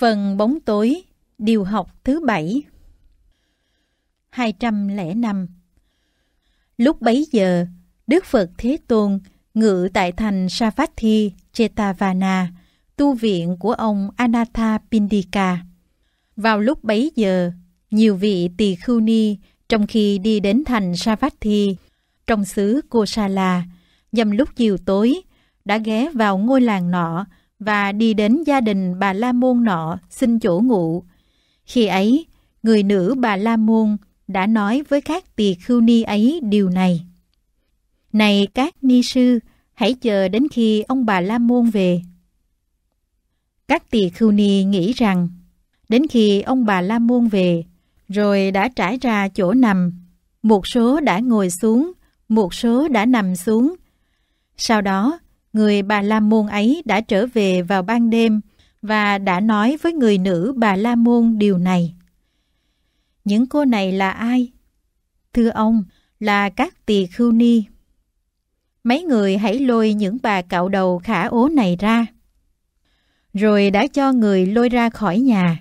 Phần bóng tối, điều học thứ bảy 205 Lúc bấy giờ, Đức Phật Thế Tôn ngự tại thành Savatthi, Chetavana, tu viện của ông Anatha Pindika. Vào lúc bấy giờ, nhiều vị tỳ khưu ni trong khi đi đến thành Savatthi, trong xứ Kosala, nhằm lúc chiều tối, đã ghé vào ngôi làng nọ và đi đến gia đình bà La Môn nọ xin chỗ ngủ. Khi ấy, người nữ bà La Môn đã nói với các tỳ khưu ni ấy điều này. Này các ni sư, hãy chờ đến khi ông bà La Môn về. Các tỳ khưu ni nghĩ rằng, đến khi ông bà La Môn về, rồi đã trải ra chỗ nằm. Một số đã ngồi xuống, một số đã nằm xuống. Sau đó, người bà La Môn ấy đã trở về vào ban đêm và đã nói với người nữ bà La Môn điều này. Những cô này là ai? Thưa ông, là các tỳ khưu ni. Mấy người hãy lôi những bà cạo đầu khả ố này ra. Rồi đã cho người lôi ra khỏi nhà.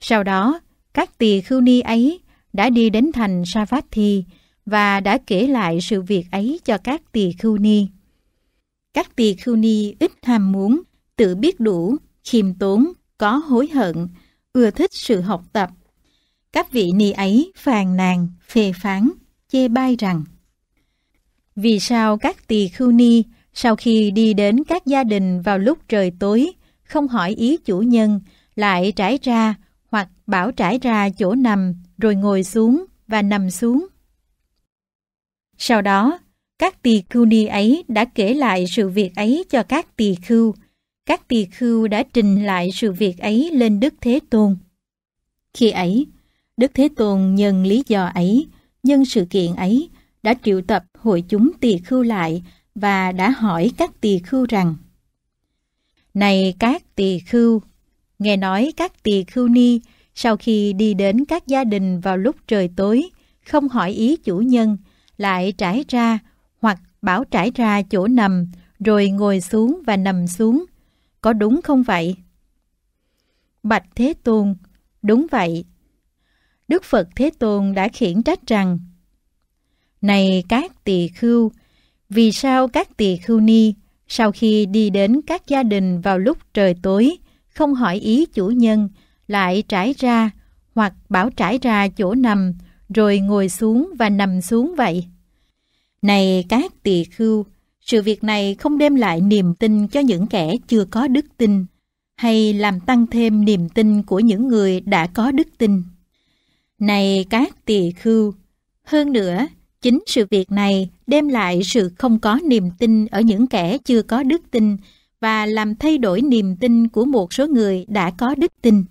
Sau đó, các tỳ khưu ni ấy đã đi đến thành Savatthi và đã kể lại sự việc ấy cho các tỳ khưu ni. Các tỳ khưu ni ít ham muốn, tự biết đủ, khiêm tốn, có hối hận, ưa thích sự học tập. Các vị ni ấy phàn nàn, phê phán, chê bai rằng Vì sao các tỳ khưu ni sau khi đi đến các gia đình vào lúc trời tối, không hỏi ý chủ nhân, lại trải ra hoặc bảo trải ra chỗ nằm rồi ngồi xuống và nằm xuống. Sau đó, các tỳ khưu ni ấy đã kể lại sự việc ấy cho các tỳ khưu. Các tỳ khưu đã trình lại sự việc ấy lên Đức Thế Tôn. Khi ấy, Đức Thế Tôn nhân lý do ấy, nhân sự kiện ấy, đã triệu tập hội chúng tỳ khưu lại và đã hỏi các tỳ khưu rằng Này các tỳ khưu, nghe nói các tỳ khưu ni sau khi đi đến các gia đình vào lúc trời tối, không hỏi ý chủ nhân, lại trải ra Bảo trải ra chỗ nằm, rồi ngồi xuống và nằm xuống. Có đúng không vậy? Bạch Thế Tôn, đúng vậy. Đức Phật Thế Tôn đã khiển trách rằng Này các tỳ khưu, vì sao các tỳ khưu ni sau khi đi đến các gia đình vào lúc trời tối không hỏi ý chủ nhân lại trải ra hoặc bảo trải ra chỗ nằm rồi ngồi xuống và nằm xuống vậy? Này các tỳ khưu, sự việc này không đem lại niềm tin cho những kẻ chưa có đức tin, hay làm tăng thêm niềm tin của những người đã có đức tin. Này các tỳ khưu, hơn nữa, chính sự việc này đem lại sự không có niềm tin ở những kẻ chưa có đức tin và làm thay đổi niềm tin của một số người đã có đức tin.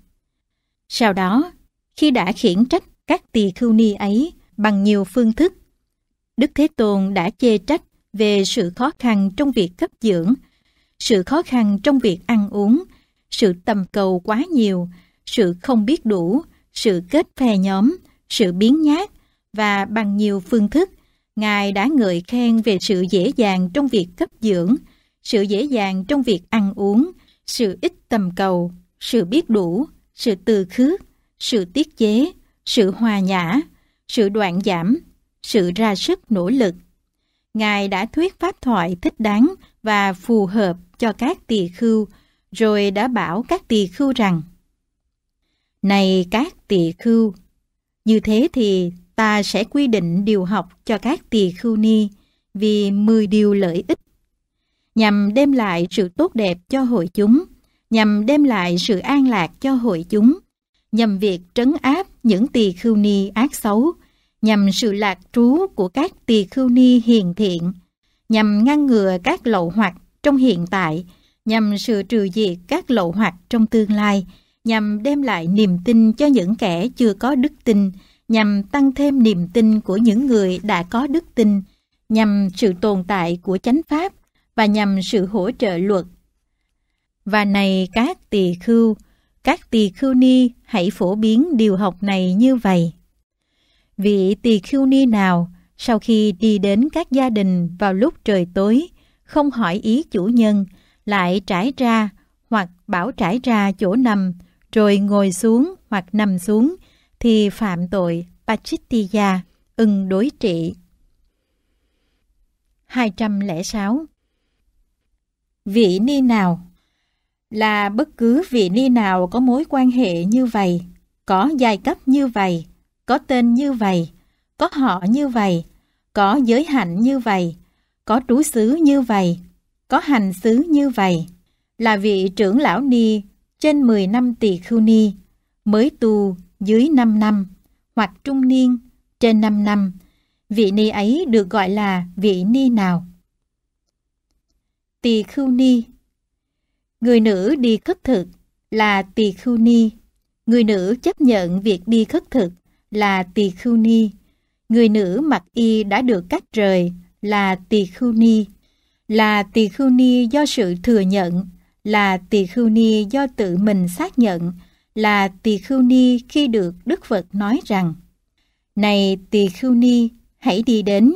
Sau đó, khi đã khiển trách các tỳ khưu ni ấy bằng nhiều phương thức Đức Thế Tôn đã chê trách về sự khó khăn trong việc cấp dưỡng, sự khó khăn trong việc ăn uống, sự tầm cầu quá nhiều, sự không biết đủ, sự kết phe nhóm, sự biến nhát và bằng nhiều phương thức, Ngài đã ngợi khen về sự dễ dàng trong việc cấp dưỡng, sự dễ dàng trong việc ăn uống, sự ít tầm cầu, sự biết đủ, sự từ khước, sự tiết chế, sự hòa nhã, sự đoạn giảm, sự ra sức nỗ lực. Ngài đã thuyết pháp thoại thích đáng và phù hợp cho các tỳ khưu, rồi đã bảo các tỳ khưu rằng Này các tỳ khưu, như thế thì ta sẽ quy định điều học cho các tỳ khưu ni vì 10 điều lợi ích nhằm đem lại sự tốt đẹp cho hội chúng, nhằm đem lại sự an lạc cho hội chúng, nhằm việc trấn áp những tỳ khưu ni ác xấu, nhằm sự lạc trú của các tỳ khưu ni hiền thiện, nhằm ngăn ngừa các lậu hoặc trong hiện tại, nhằm sự trừ diệt các lậu hoặc trong tương lai, nhằm đem lại niềm tin cho những kẻ chưa có đức tin, nhằm tăng thêm niềm tin của những người đã có đức tin, nhằm sự tồn tại của chánh pháp và nhằm sự hỗ trợ luật. Và này các tỳ khưu, các tỳ khưu ni hãy phổ biến điều học này như vậy vị tỳ khưu ni nào sau khi đi đến các gia đình vào lúc trời tối, không hỏi ý chủ nhân, lại trải ra hoặc bảo trải ra chỗ nằm, rồi ngồi xuống hoặc nằm xuống, thì phạm tội Pachittiya, ưng đối trị. 206. Vị ni nào Là bất cứ vị ni nào có mối quan hệ như vậy, có giai cấp như vậy, có tên như vậy, có họ như vậy, có giới hạnh như vậy, có trú xứ như vậy, có hành xứ như vậy. Là vị trưởng lão Ni trên 10 năm tỳ khưu Ni, mới tu dưới 5 năm, hoặc trung niên trên 5 năm, vị Ni ấy được gọi là vị Ni nào? Tỳ khưu Ni Người nữ đi khất thực là tỳ khưu Ni. Người nữ chấp nhận việc đi khất thực là Tỳ Khưu Ni, người nữ mặc y đã được cắt rời là Tỳ Khưu Ni, là Tỳ Khưu Ni do sự thừa nhận, là Tỳ Khưu Ni do tự mình xác nhận, là Tỳ Khưu Ni khi được Đức Phật nói rằng Này Tỳ Khưu Ni, hãy đi đến.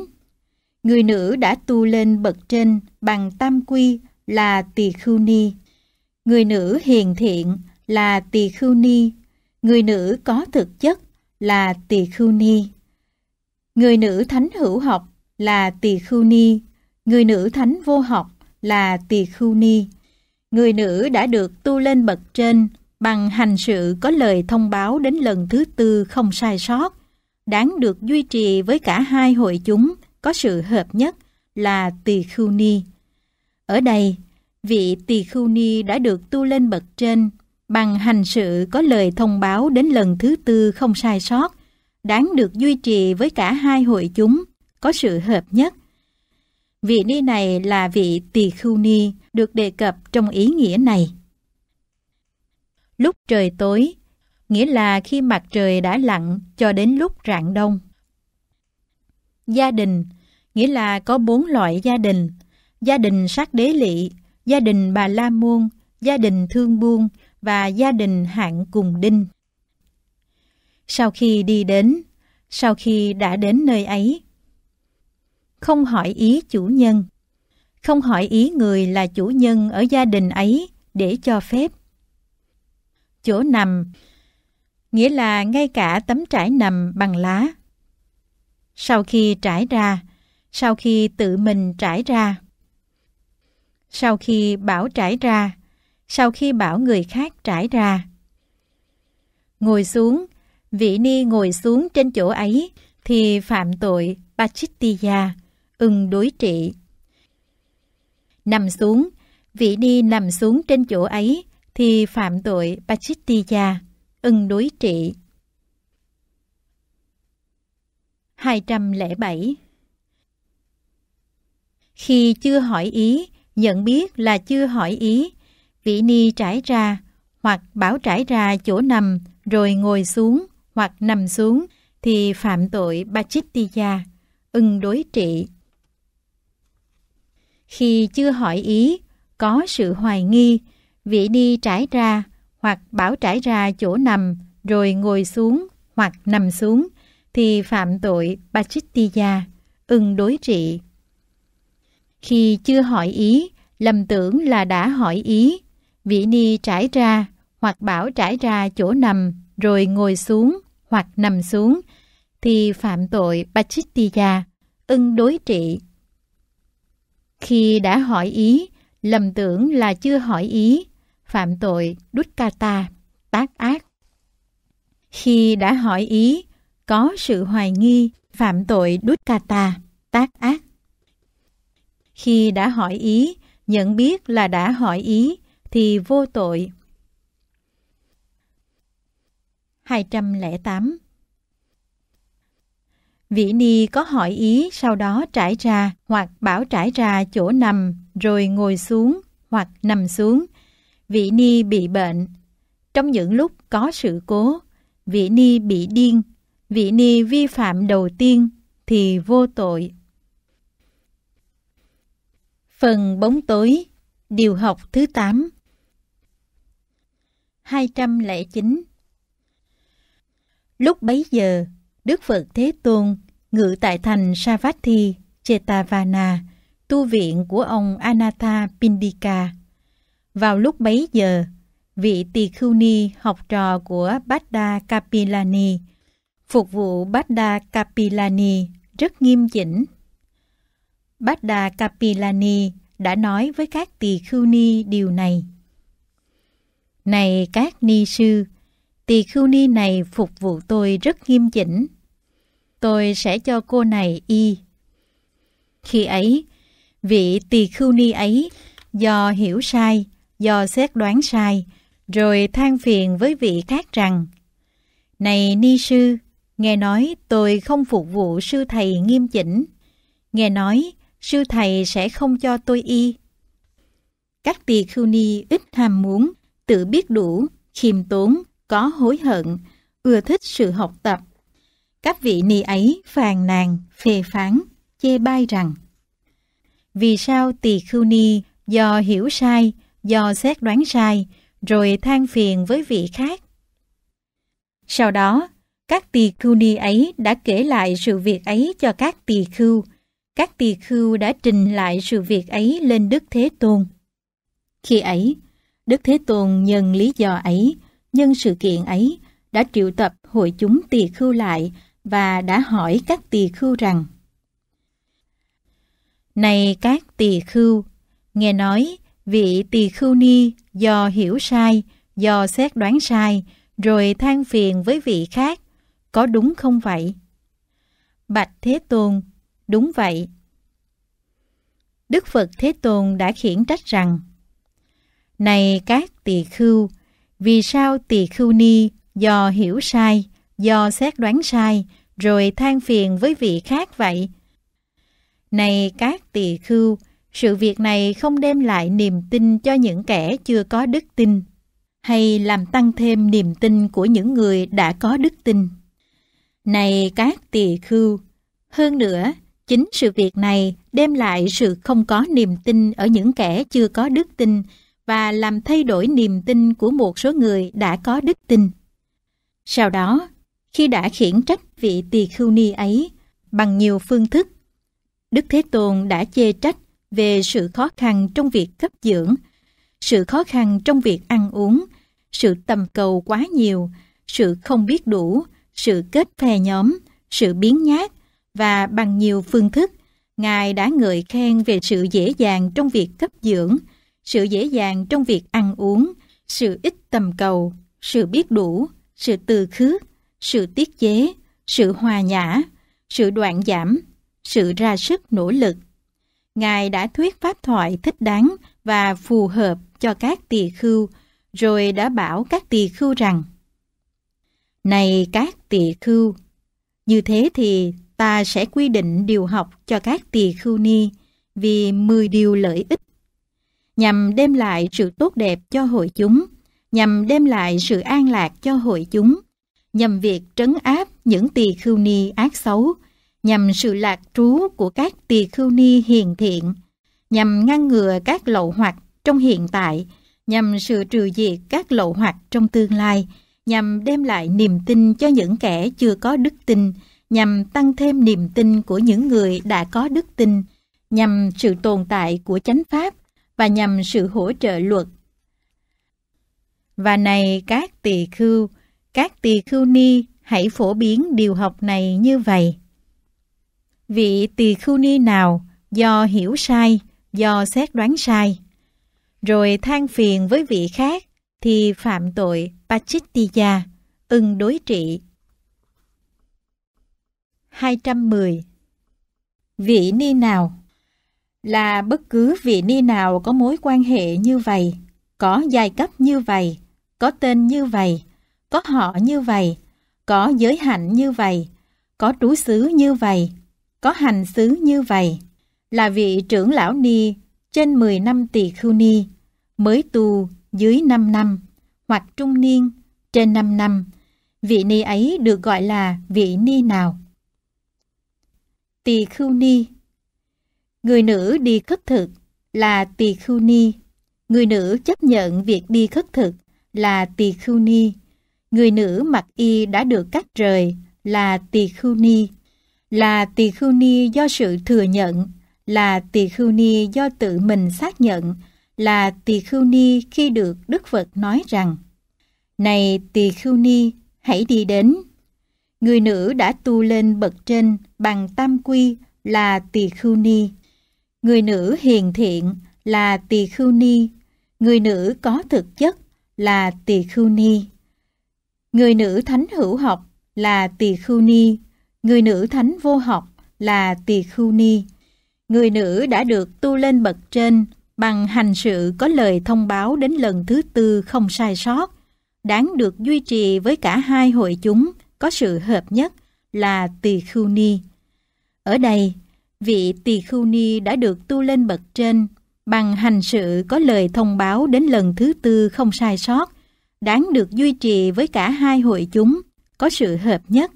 Người nữ đã tu lên bậc trên bằng tam quy là Tỳ Khưu Ni. Người nữ hiền thiện là Tỳ Khưu Ni. Người nữ có thực chất là Tỳ Khưu Ni. Người nữ thánh hữu học là Tỳ Khưu Ni, người nữ thánh vô học là Tỳ Khưu Ni. Người nữ đã được tu lên bậc trên bằng hành sự có lời thông báo đến lần thứ tư không sai sót, đáng được duy trì với cả hai hội chúng có sự hợp nhất là Tỳ Khưu Ni. Ở đây, vị Tỳ Khưu Ni đã được tu lên bậc trên bằng hành sự có lời thông báo đến lần thứ tư không sai sót, đáng được duy trì với cả hai hội chúng, có sự hợp nhất. Vị ni này là vị tỳ khưu ni được đề cập trong ý nghĩa này. Lúc trời tối, nghĩa là khi mặt trời đã lặn cho đến lúc rạng đông. Gia đình, nghĩa là có bốn loại gia đình, gia đình sát đế lị, gia đình bà la muôn, gia đình thương buôn và gia đình hạng cùng đinh. Sau khi đi đến, sau khi đã đến nơi ấy, không hỏi ý chủ nhân, không hỏi ý người là chủ nhân ở gia đình ấy để cho phép. Chỗ nằm, nghĩa là ngay cả tấm trải nằm bằng lá. Sau khi trải ra, sau khi tự mình trải ra, sau khi bảo trải ra, sau khi bảo người khác trải ra. Ngồi xuống, vị ni ngồi xuống trên chỗ ấy thì phạm tội Pachittiya, ưng đối trị. Nằm xuống, vị ni nằm xuống trên chỗ ấy thì phạm tội Pachittiya, ưng đối trị. 207 Khi chưa hỏi ý, nhận biết là chưa hỏi ý vị ni trải ra, hoặc bảo trải ra chỗ nằm rồi ngồi xuống hoặc nằm xuống thì phạm tội Pachittiya, ưng đối trị. Khi chưa hỏi ý, có sự hoài nghi, vị ni trải ra hoặc bảo trải ra chỗ nằm rồi ngồi xuống hoặc nằm xuống thì phạm tội Pachittiya, ưng đối trị. Khi chưa hỏi ý, lầm tưởng là đã hỏi ý, vị ni trải ra, hoặc bảo trải ra chỗ nằm rồi ngồi xuống hoặc nằm xuống, thì phạm tội Pachittiya, ưng đối trị. Khi đã hỏi ý, lầm tưởng là chưa hỏi ý, phạm tội Dukkata, tác ác. Khi đã hỏi ý, có sự hoài nghi, phạm tội Dukkata, tác ác. Khi đã hỏi ý, nhận biết là đã hỏi ý, thì vô tội. 208 Vĩ Ni có hỏi ý sau đó trải ra hoặc bảo trải ra chỗ nằm rồi ngồi xuống hoặc nằm xuống. Vĩ Ni bị bệnh. Trong những lúc có sự cố, Vĩ Ni bị điên. Vĩ Ni vi phạm đầu tiên thì vô tội. Phần bóng tối Điều học thứ 8 209 Lúc bấy giờ, Đức Phật Thế Tôn ngự tại thành Savatthi, Chetavana, tu viện của ông Anatha Pindika. Vào lúc bấy giờ, vị tỳ khưu ni học trò của Bada Kapilani, phục vụ Bada Kapilani rất nghiêm chỉnh. Bada Kapilani đã nói với các tỳ khưu ni điều này. Này các ni sư, tỳ khưu ni này phục vụ tôi rất nghiêm chỉnh. Tôi sẽ cho cô này y. Khi ấy, vị tỳ khưu ni ấy do hiểu sai, do xét đoán sai, rồi than phiền với vị khác rằng Này ni sư, nghe nói tôi không phục vụ sư thầy nghiêm chỉnh. Nghe nói sư thầy sẽ không cho tôi y. Các tỳ khưu ni ít ham muốn, tự biết đủ, khiêm tốn, có hối hận, ưa thích sự học tập. Các vị ni ấy phàn nàn, phê phán, chê bai rằng Vì sao tỳ khưu ni do hiểu sai, do xét đoán sai, rồi than phiền với vị khác? Sau đó, các tỳ khưu ni ấy đã kể lại sự việc ấy cho các tỳ khưu. Các tỳ khưu đã trình lại sự việc ấy lên Đức Thế Tôn. Khi ấy, Đức Thế Tôn nhân lý do ấy, nhân sự kiện ấy, đã triệu tập hội chúng tỳ khưu lại và đã hỏi các tỳ khưu rằng Này các tỳ khưu, nghe nói vị tỳ khưu ni do hiểu sai, do xét đoán sai, rồi than phiền với vị khác, có đúng không vậy? Bạch Thế Tôn, đúng vậy. Đức Phật Thế Tôn đã khiển trách rằng này các tỳ khưu, vì sao tỳ khưu ni do hiểu sai, do xét đoán sai, rồi than phiền với vị khác vậy? Này các tỳ khưu, sự việc này không đem lại niềm tin cho những kẻ chưa có đức tin, hay làm tăng thêm niềm tin của những người đã có đức tin. Này các tỳ khưu, hơn nữa, chính sự việc này đem lại sự không có niềm tin ở những kẻ chưa có đức tin và làm thay đổi niềm tin của một số người đã có đức tin. Sau đó, khi đã khiển trách vị tỳ khưu ni ấy bằng nhiều phương thức, Đức Thế Tôn đã chê trách về sự khó khăn trong việc cấp dưỡng, sự khó khăn trong việc ăn uống, sự tầm cầu quá nhiều, sự không biết đủ, sự kết phe nhóm, sự biến nhát và bằng nhiều phương thức, Ngài đã ngợi khen về sự dễ dàng trong việc cấp dưỡng, sự dễ dàng trong việc ăn uống, sự ít tầm cầu, sự biết đủ, sự từ khước, sự tiết chế, sự hòa nhã, sự đoạn giảm, sự ra sức nỗ lực. Ngài đã thuyết pháp thoại thích đáng và phù hợp cho các tỳ khưu, rồi đã bảo các tỳ khưu rằng Này các tỳ khưu, như thế thì ta sẽ quy định điều học cho các tỳ khưu ni vì 10 điều lợi ích nhằm đem lại sự tốt đẹp cho hội chúng, nhằm đem lại sự an lạc cho hội chúng, nhằm việc trấn áp những tỳ khưu ni ác xấu, nhằm sự lạc trú của các tỳ khưu ni hiền thiện, nhằm ngăn ngừa các lậu hoặc trong hiện tại, nhằm sự trừ diệt các lậu hoặc trong tương lai, nhằm đem lại niềm tin cho những kẻ chưa có đức tin, nhằm tăng thêm niềm tin của những người đã có đức tin, nhằm sự tồn tại của chánh pháp và nhằm sự hỗ trợ luật. Và này các tỳ khưu, các tỳ khưu ni hãy phổ biến điều học này như vậy. Vị tỳ khưu ni nào do hiểu sai, do xét đoán sai, rồi than phiền với vị khác thì phạm tội Pachittiya, ưng đối trị. 210. Vị ni nào là bất cứ vị ni nào có mối quan hệ như vậy, có giai cấp như vậy, có tên như vậy, có họ như vậy, có giới hạnh như vậy, có trú xứ như vậy, có hành xứ như vậy, là vị trưởng lão ni trên 10 năm tỳ khưu ni, mới tu dưới 5 năm, hoặc trung niên trên 5 năm, vị ni ấy được gọi là vị ni nào? Tỳ khưu ni Người nữ đi khất thực là tỳ khưu ni. Người nữ chấp nhận việc đi khất thực là tỳ khưu ni. Người nữ mặc y đã được cắt rời là tỳ khưu ni. Là tỳ khưu ni do sự thừa nhận, là tỳ khưu ni do tự mình xác nhận, là tỳ khưu ni khi được Đức Phật nói rằng Này tỳ khưu ni, hãy đi đến. Người nữ đã tu lên bậc trên bằng tam quy là tỳ khưu ni. Người nữ hiền thiện là tỳ khưu ni, người nữ có thực chất là tỳ khưu ni. Người nữ thánh hữu học là tỳ khưu ni, người nữ thánh vô học là tỳ khưu ni. Người nữ đã được tu lên bậc trên bằng hành sự có lời thông báo đến lần thứ tư không sai sót, đáng được duy trì với cả hai hội chúng có sự hợp nhất là tỳ khưu ni. Ở đây, vị tỳ khưu ni đã được tu lên bậc trên bằng hành sự có lời thông báo đến lần thứ tư không sai sót, đáng được duy trì với cả hai hội chúng, có sự hợp nhất.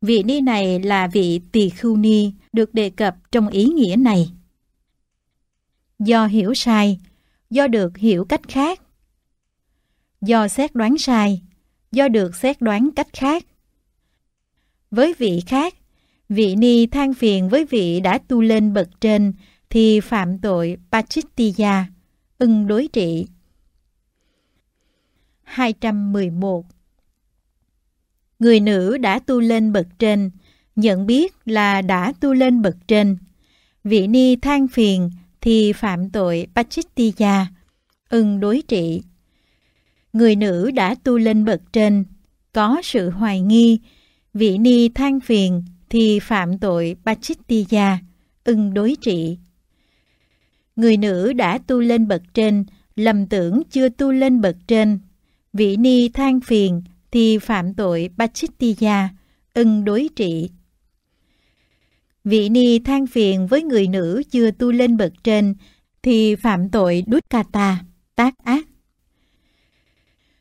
Vị ni này là vị tỳ khưu ni được đề cập trong ý nghĩa này. Do hiểu sai, do được hiểu cách khác. Do xét đoán sai, do được xét đoán cách khác. Với vị khác, vị ni than phiền với vị đã tu lên bậc trên thì phạm tội Pachittiya, ưng đối trị. 211 Người nữ đã tu lên bậc trên, nhận biết là đã tu lên bậc trên. Vị ni than phiền thì phạm tội Pachittiya, ưng đối trị. Người nữ đã tu lên bậc trên, có sự hoài nghi, vị ni than phiền thì phạm tội Pachittiya, ưng đối trị. Người nữ đã tu lên bậc trên, lầm tưởng chưa tu lên bậc trên. Vị ni than phiền thì phạm tội Pachittiya, ưng đối trị. Vị ni than phiền với người nữ chưa tu lên bậc trên thì phạm tội Dukkata, tác ác.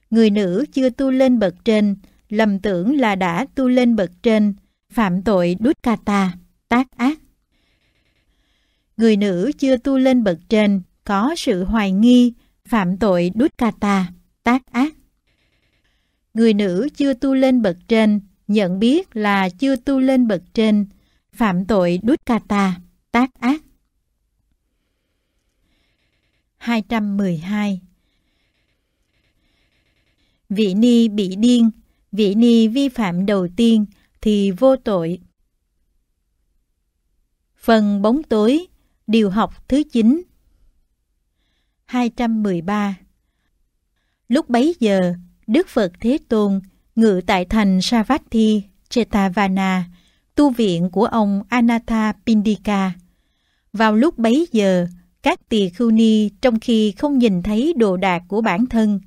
Người nữ chưa tu lên bậc trên, lầm tưởng là đã tu lên bậc trên phạm tội đút ca ta tác ác. Người nữ chưa tu lên bậc trên có sự hoài nghi, phạm tội đút ca ta tác ác. Người nữ chưa tu lên bậc trên nhận biết là chưa tu lên bậc trên, phạm tội đút ca ta tác ác. 212 Vị ni bị điên, vị ni vi phạm đầu tiên – thì vô tội. Phần bóng tối, điều học thứ 9 213 Lúc bấy giờ, Đức Phật Thế Tôn ngự tại thành Savatthi, Chetavana, tu viện của ông Anatha Pindika. Vào lúc bấy giờ, các tỳ khưu ni trong khi không nhìn thấy đồ đạc của bản thân,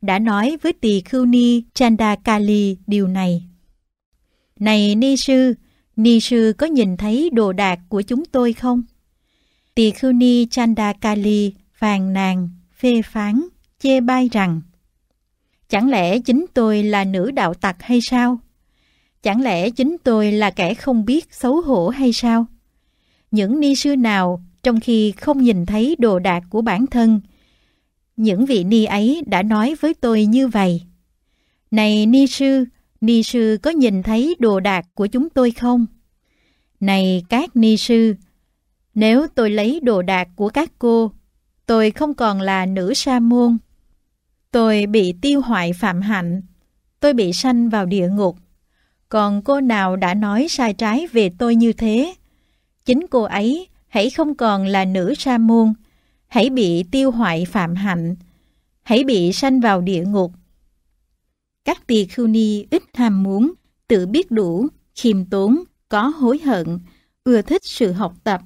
đã nói với tỳ khưu ni Chandakali điều này. Này ni sư, ni sư có nhìn thấy đồ đạc của chúng tôi không? Tỳ khưu ni Chandakali phàn nàn, phê phán, chê bai rằng Chẳng lẽ chính tôi là nữ đạo tặc hay sao? Chẳng lẽ chính tôi là kẻ không biết xấu hổ hay sao? Những ni sư nào trong khi không nhìn thấy đồ đạc của bản thân những vị ni ấy đã nói với tôi như vậy. Này ni sư, Ni sư có nhìn thấy đồ đạc của chúng tôi không? Này các ni sư, nếu tôi lấy đồ đạc của các cô, tôi không còn là nữ sa môn. Tôi bị tiêu hoại phạm hạnh, tôi bị sanh vào địa ngục. Còn cô nào đã nói sai trái về tôi như thế? Chính cô ấy hãy không còn là nữ sa môn, hãy bị tiêu hoại phạm hạnh, hãy bị sanh vào địa ngục các tỳ khưu ni ít ham muốn, tự biết đủ, khiêm tốn, có hối hận, ưa thích sự học tập.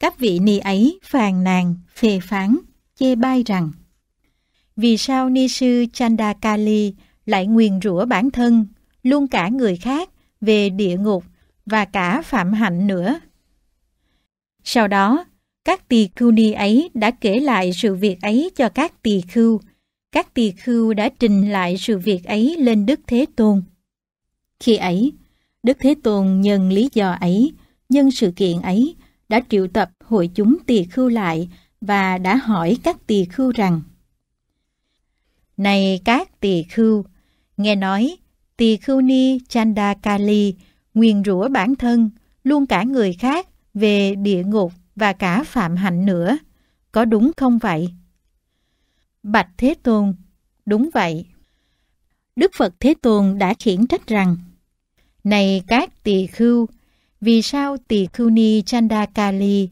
Các vị ni ấy phàn nàn, phê phán, chê bai rằng Vì sao ni sư chandakali lại nguyền rủa bản thân, luôn cả người khác về địa ngục và cả phạm hạnh nữa? Sau đó, các tỳ khưu ni ấy đã kể lại sự việc ấy cho các tỳ khưu các tỳ khưu đã trình lại sự việc ấy lên Đức Thế Tôn. Khi ấy, Đức Thế Tôn nhân lý do ấy, nhân sự kiện ấy, đã triệu tập hội chúng tỳ khưu lại và đã hỏi các tỳ khưu rằng Này các tỳ khưu, nghe nói tỳ khưu ni chandakali Kali nguyền rủa bản thân, luôn cả người khác về địa ngục và cả phạm hạnh nữa. Có đúng không vậy? Bạch Thế Tôn, đúng vậy. Đức Phật Thế Tôn đã khiển trách rằng, Này các tỳ khưu, vì sao tỳ khưu ni Chandakali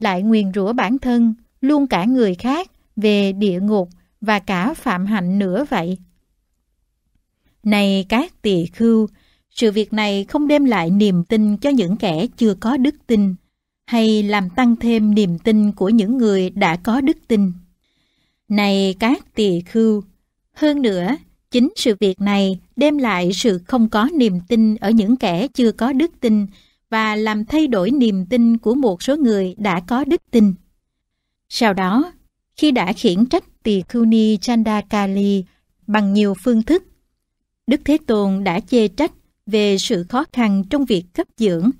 lại nguyền rủa bản thân, luôn cả người khác về địa ngục và cả phạm hạnh nữa vậy? Này các tỳ khưu, sự việc này không đem lại niềm tin cho những kẻ chưa có đức tin, hay làm tăng thêm niềm tin của những người đã có đức tin. Này các tỳ khưu! Hơn nữa, chính sự việc này đem lại sự không có niềm tin ở những kẻ chưa có đức tin và làm thay đổi niềm tin của một số người đã có đức tin. Sau đó, khi đã khiển trách tỳ khưu ni Chandakali bằng nhiều phương thức, Đức Thế Tôn đã chê trách về sự khó khăn trong việc cấp dưỡng,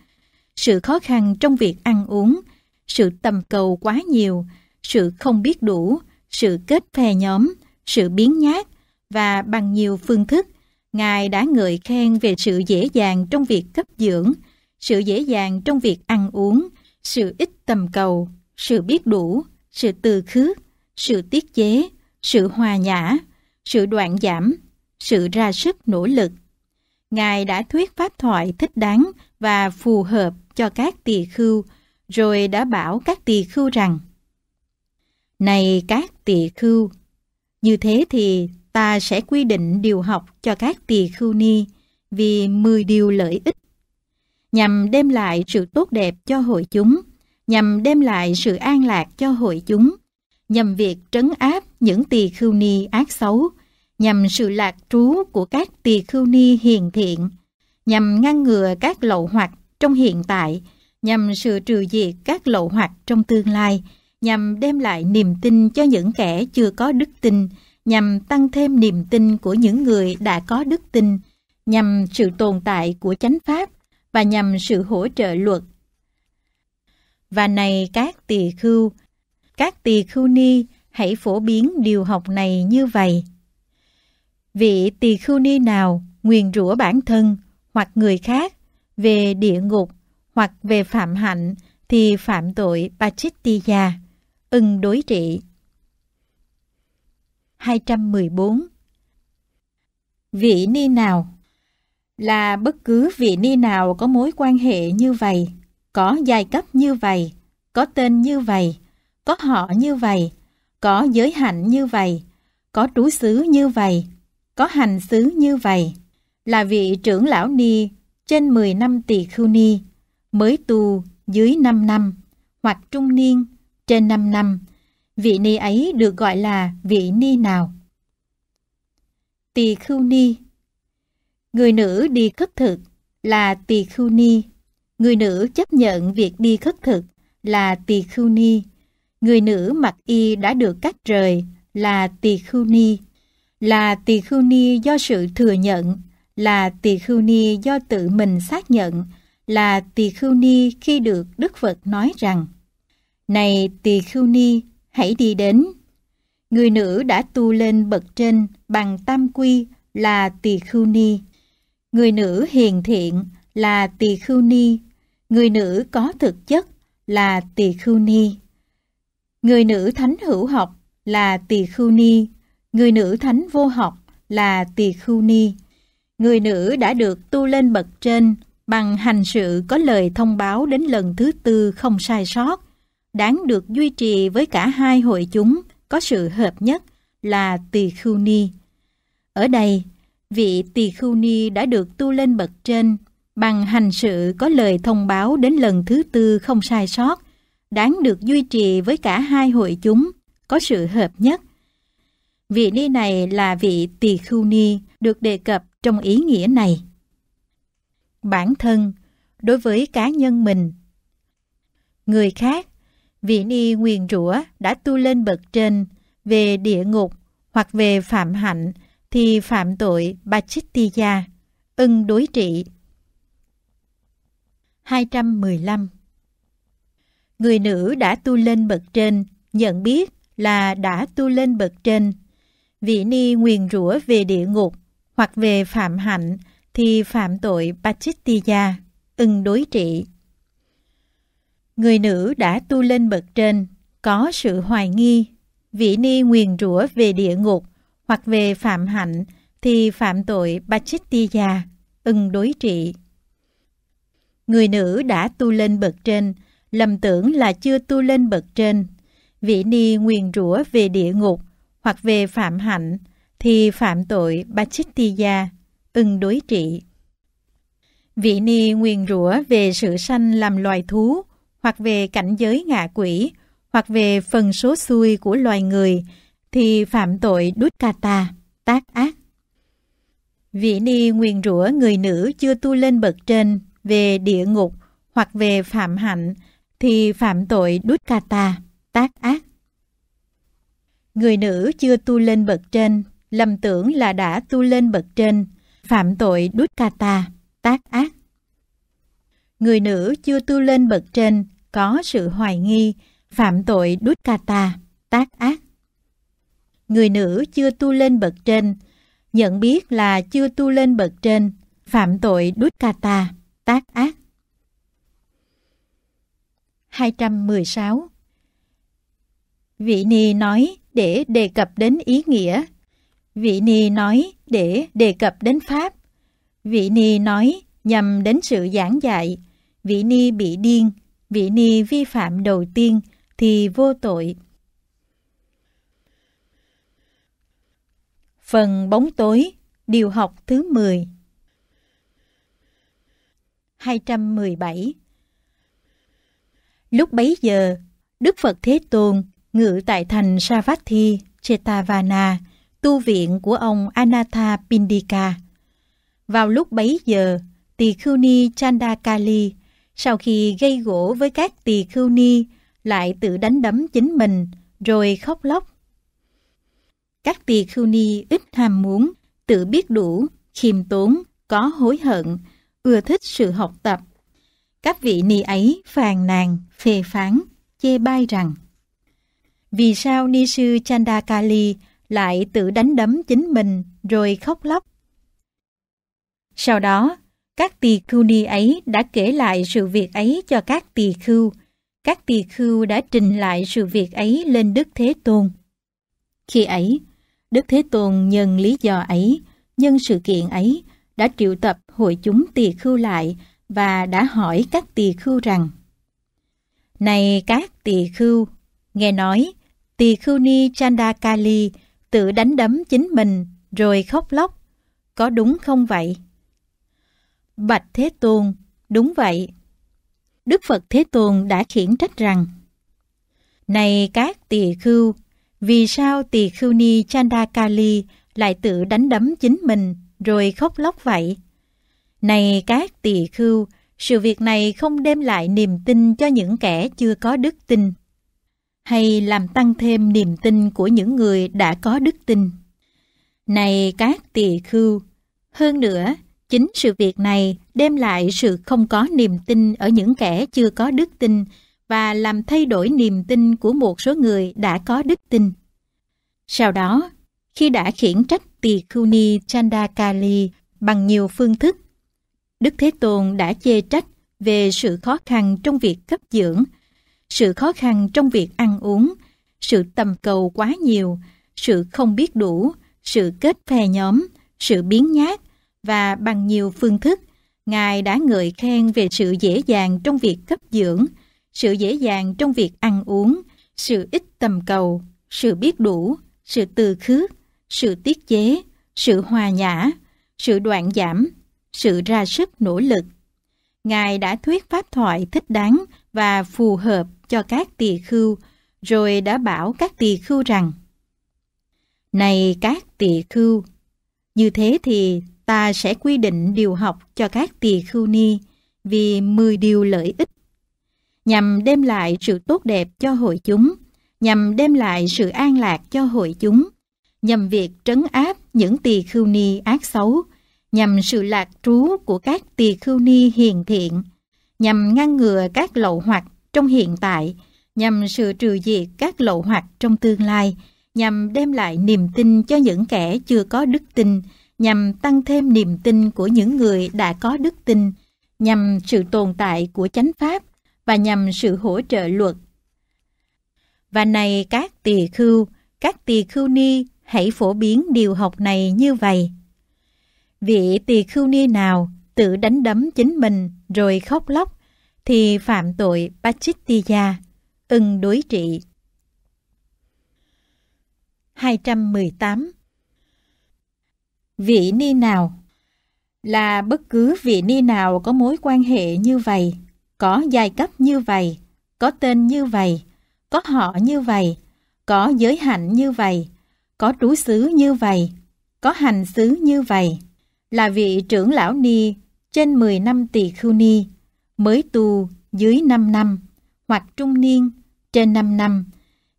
sự khó khăn trong việc ăn uống, sự tầm cầu quá nhiều, sự không biết đủ, sự kết phe nhóm, sự biến nhát và bằng nhiều phương thức, Ngài đã ngợi khen về sự dễ dàng trong việc cấp dưỡng, sự dễ dàng trong việc ăn uống, sự ít tầm cầu, sự biết đủ, sự từ khước, sự tiết chế, sự hòa nhã, sự đoạn giảm, sự ra sức nỗ lực. Ngài đã thuyết pháp thoại thích đáng và phù hợp cho các tỳ khưu, rồi đã bảo các tỳ khưu rằng này các tỳ khưu, như thế thì ta sẽ quy định điều học cho các tỳ khưu ni vì 10 điều lợi ích, nhằm đem lại sự tốt đẹp cho hội chúng, nhằm đem lại sự an lạc cho hội chúng, nhằm việc trấn áp những tỳ khưu ni ác xấu, nhằm sự lạc trú của các tỳ khưu ni hiền thiện, nhằm ngăn ngừa các lậu hoặc trong hiện tại, nhằm sự trừ diệt các lậu hoặc trong tương lai, nhằm đem lại niềm tin cho những kẻ chưa có đức tin, nhằm tăng thêm niềm tin của những người đã có đức tin, nhằm sự tồn tại của chánh pháp và nhằm sự hỗ trợ luật. Và này các tỳ khưu, các tỳ khưu ni hãy phổ biến điều học này như vậy. Vị tỳ khưu ni nào nguyền rủa bản thân hoặc người khác về địa ngục hoặc về phạm hạnh thì phạm tội Pachittya ưng đối trị. 214. Vị ni nào Là bất cứ vị ni nào có mối quan hệ như vậy, có giai cấp như vậy, có tên như vậy, có họ như vậy, có giới hạnh như vậy, có trú xứ như vậy, có hành xứ như vậy, là vị trưởng lão ni trên 10 năm tỳ khưu ni, mới tu dưới 5 năm, hoặc trung niên trên 5 năm. Vị ni ấy được gọi là vị ni nào? Tỳ khưu ni Người nữ đi khất thực là tỳ khưu ni. Người nữ chấp nhận việc đi khất thực là tỳ khưu ni. Người nữ mặc y đã được cắt rời là tỳ khưu ni. Là tỳ khưu ni do sự thừa nhận, là tỳ khưu ni do tự mình xác nhận, là tỳ khưu ni khi được Đức Phật nói rằng này tỳ khưu ni, hãy đi đến. Người nữ đã tu lên bậc trên bằng tam quy là tỳ khưu ni. Người nữ hiền thiện là tỳ khưu ni. Người nữ có thực chất là tỳ khưu ni. Người nữ thánh hữu học là tỳ khưu ni. Người nữ thánh vô học là tỳ khưu ni. Người nữ đã được tu lên bậc trên bằng hành sự có lời thông báo đến lần thứ tư không sai sót đáng được duy trì với cả hai hội chúng có sự hợp nhất là Tỳ Khưu Ni. Ở đây, vị Tỳ Khưu Ni đã được tu lên bậc trên bằng hành sự có lời thông báo đến lần thứ tư không sai sót, đáng được duy trì với cả hai hội chúng có sự hợp nhất. Vị ni này là vị Tỳ Khưu Ni được đề cập trong ý nghĩa này. Bản thân, đối với cá nhân mình, người khác vị ni nguyền rủa đã tu lên bậc trên về địa ngục hoặc về phạm hạnh thì phạm tội Bachittiya, ưng đối trị. 215 Người nữ đã tu lên bậc trên, nhận biết là đã tu lên bậc trên. Vị ni nguyền rủa về địa ngục hoặc về phạm hạnh thì phạm tội Bachittiya, ưng đối trị. Người nữ đã tu lên bậc trên, có sự hoài nghi, vị ni nguyền rủa về địa ngục hoặc về phạm hạnh thì phạm tội Bachittiya, ưng đối trị. Người nữ đã tu lên bậc trên, lầm tưởng là chưa tu lên bậc trên. Vị ni nguyền rủa về địa ngục hoặc về phạm hạnh thì phạm tội Bachittiya, ưng đối trị. Vị ni nguyền rủa về sự sanh làm loài thú hoặc về cảnh giới ngạ quỷ, hoặc về phần số xui của loài người, thì phạm tội đút ca ta, tác ác. Vị ni nguyền rủa người nữ chưa tu lên bậc trên về địa ngục hoặc về phạm hạnh thì phạm tội đút ca ta, tác ác. Người nữ chưa tu lên bậc trên, lầm tưởng là đã tu lên bậc trên, phạm tội đút ca ta, tác ác. Người nữ chưa tu lên bậc trên, có sự hoài nghi, phạm tội đút kata, tác ác. Người nữ chưa tu lên bậc trên, nhận biết là chưa tu lên bậc trên, phạm tội đút kata, tác ác. 216 Vị Ni nói để đề cập đến ý nghĩa. Vị Ni nói để đề cập đến Pháp. Vị Ni nói nhằm đến sự giảng dạy. Vị Ni bị điên vị ni vi phạm đầu tiên thì vô tội. Phần bóng tối, điều học thứ 10 217 Lúc bấy giờ, Đức Phật Thế Tôn ngự tại thành Savatthi, Chetavana, tu viện của ông Anatha Pindika. Vào lúc bấy giờ, Tỳ Khưu Ni Chandakali sau khi gây gỗ với các tỳ khưu ni, lại tự đánh đấm chính mình, rồi khóc lóc. Các tỳ khưu ni ít ham muốn, tự biết đủ, khiêm tốn, có hối hận, ưa thích sự học tập. Các vị ni ấy phàn nàn, phê phán, chê bai rằng Vì sao ni sư Chandakali lại tự đánh đấm chính mình rồi khóc lóc? Sau đó, các tỳ khưu ni ấy đã kể lại sự việc ấy cho các tỳ khưu. Các tỳ khưu đã trình lại sự việc ấy lên Đức Thế Tôn. Khi ấy, Đức Thế Tôn nhân lý do ấy, nhân sự kiện ấy, đã triệu tập hội chúng tỳ khưu lại và đã hỏi các tỳ khưu rằng Này các tỳ khưu, nghe nói tỳ khưu ni Chandakali tự đánh đấm chính mình rồi khóc lóc, có đúng không vậy? Bạch Thế Tôn, đúng vậy. Đức Phật Thế Tôn đã khiển trách rằng Này các tỳ khưu, vì sao tỳ khưu ni Chandakali lại tự đánh đấm chính mình rồi khóc lóc vậy? Này các tỳ khưu, sự việc này không đem lại niềm tin cho những kẻ chưa có đức tin hay làm tăng thêm niềm tin của những người đã có đức tin. Này các tỳ khưu, hơn nữa, Chính sự việc này đem lại sự không có niềm tin ở những kẻ chưa có đức tin và làm thay đổi niềm tin của một số người đã có đức tin. Sau đó, khi đã khiển trách tỳ khưu ni Chandakali bằng nhiều phương thức, Đức Thế Tôn đã chê trách về sự khó khăn trong việc cấp dưỡng, sự khó khăn trong việc ăn uống, sự tầm cầu quá nhiều, sự không biết đủ, sự kết phe nhóm, sự biến nhát, và bằng nhiều phương thức, Ngài đã ngợi khen về sự dễ dàng trong việc cấp dưỡng, sự dễ dàng trong việc ăn uống, sự ít tầm cầu, sự biết đủ, sự từ khước, sự tiết chế, sự hòa nhã, sự đoạn giảm, sự ra sức nỗ lực. Ngài đã thuyết pháp thoại thích đáng và phù hợp cho các tỳ khưu, rồi đã bảo các tỳ khưu rằng Này các tỳ khưu, như thế thì ta sẽ quy định điều học cho các tỳ khưu ni vì 10 điều lợi ích, nhằm đem lại sự tốt đẹp cho hội chúng, nhằm đem lại sự an lạc cho hội chúng, nhằm việc trấn áp những tỳ khưu ni ác xấu, nhằm sự lạc trú của các tỳ khưu ni hiền thiện, nhằm ngăn ngừa các lậu hoặc trong hiện tại, nhằm sự trừ diệt các lậu hoặc trong tương lai, nhằm đem lại niềm tin cho những kẻ chưa có đức tin, nhằm tăng thêm niềm tin của những người đã có đức tin, nhằm sự tồn tại của chánh pháp và nhằm sự hỗ trợ luật. Và này các tỳ khưu, các tỳ khưu ni hãy phổ biến điều học này như vậy. Vị tỳ khưu ni nào tự đánh đấm chính mình rồi khóc lóc thì phạm tội Pachittiya, ưng đối trị. 218 vị ni nào là bất cứ vị ni nào có mối quan hệ như vậy, có giai cấp như vậy, có tên như vậy, có họ như vậy, có giới hạnh như vậy, có trú xứ như vậy, có hành xứ như vậy, là vị trưởng lão ni trên 10 năm tỳ khưu ni, mới tu dưới 5 năm, hoặc trung niên trên 5 năm,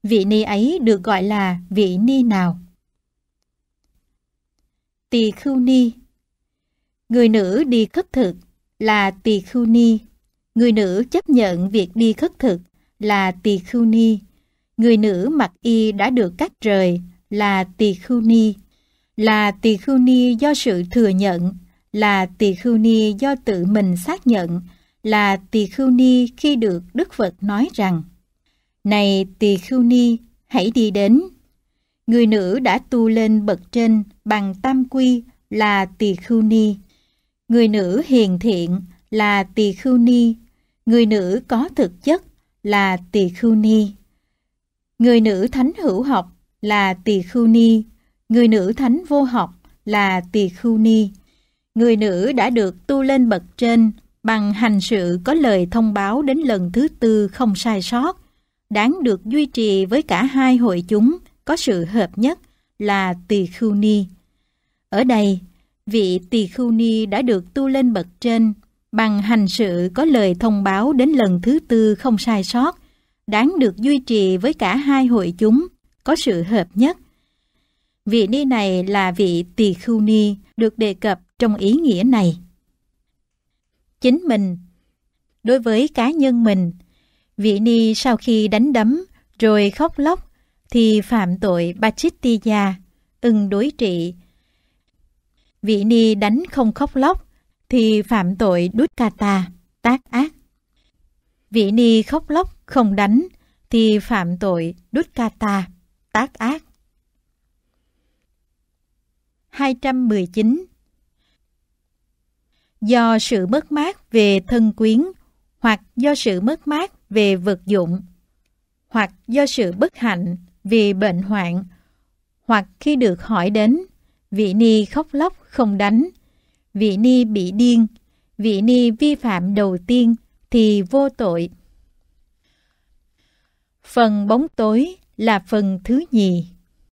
vị ni ấy được gọi là vị ni nào tỳ khưu ni. Người nữ đi khất thực là tỳ khưu ni. Người nữ chấp nhận việc đi khất thực là tỳ khưu ni. Người nữ mặc y đã được cắt rời là tỳ khưu ni. Là tỳ khưu ni do sự thừa nhận, là tỳ khưu ni do tự mình xác nhận, là tỳ khưu ni khi được Đức Phật nói rằng Này tỳ khưu ni, hãy đi đến Người nữ đã tu lên bậc trên bằng tam quy là tỳ khưu ni. Người nữ hiền thiện là tỳ khưu ni. Người nữ có thực chất là tỳ khưu ni. Người nữ thánh hữu học là tỳ khưu ni. Người nữ thánh vô học là tỳ khưu ni. Người nữ đã được tu lên bậc trên bằng hành sự có lời thông báo đến lần thứ tư không sai sót, đáng được duy trì với cả hai hội chúng – có sự hợp nhất là Tỳ Khưu Ni. Ở đây, vị Tỳ Khưu Ni đã được tu lên bậc trên bằng hành sự có lời thông báo đến lần thứ tư không sai sót, đáng được duy trì với cả hai hội chúng, có sự hợp nhất. Vị ni này là vị tỳ khưu ni được đề cập trong ý nghĩa này. Chính mình Đối với cá nhân mình, vị ni sau khi đánh đấm rồi khóc lóc thì phạm tội Pachittya, ưng đối trị. Vị ni đánh không khóc lóc thì phạm tội Dutkata, tác ác. Vị ni khóc lóc không đánh thì phạm tội Dutkata, tác ác. 219 Do sự mất mát về thân quyến hoặc do sự mất mát về vật dụng hoặc do sự bất hạnh vì bệnh hoạn, hoặc khi được hỏi đến, vị ni khóc lóc không đánh, vị ni bị điên, vị ni vi phạm đầu tiên thì vô tội. Phần bóng tối là phần thứ nhì.